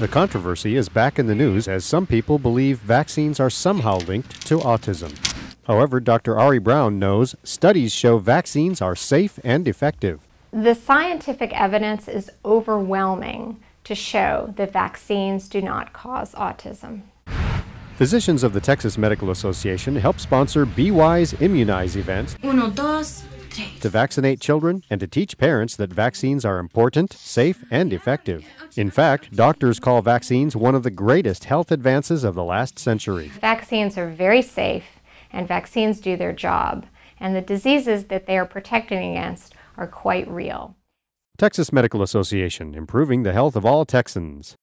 The controversy is back in the news as some people believe vaccines are somehow linked to autism. However, Dr. Ari Brown knows studies show vaccines are safe and effective. The scientific evidence is overwhelming to show that vaccines do not cause autism. Physicians of the Texas Medical Association help sponsor Be Wise Immunize events. Uno, dos, to vaccinate children and to teach parents that vaccines are important, safe, and effective. In fact, doctors call vaccines one of the greatest health advances of the last century. Vaccines are very safe, and vaccines do their job. And the diseases that they are protecting against are quite real. Texas Medical Association, improving the health of all Texans.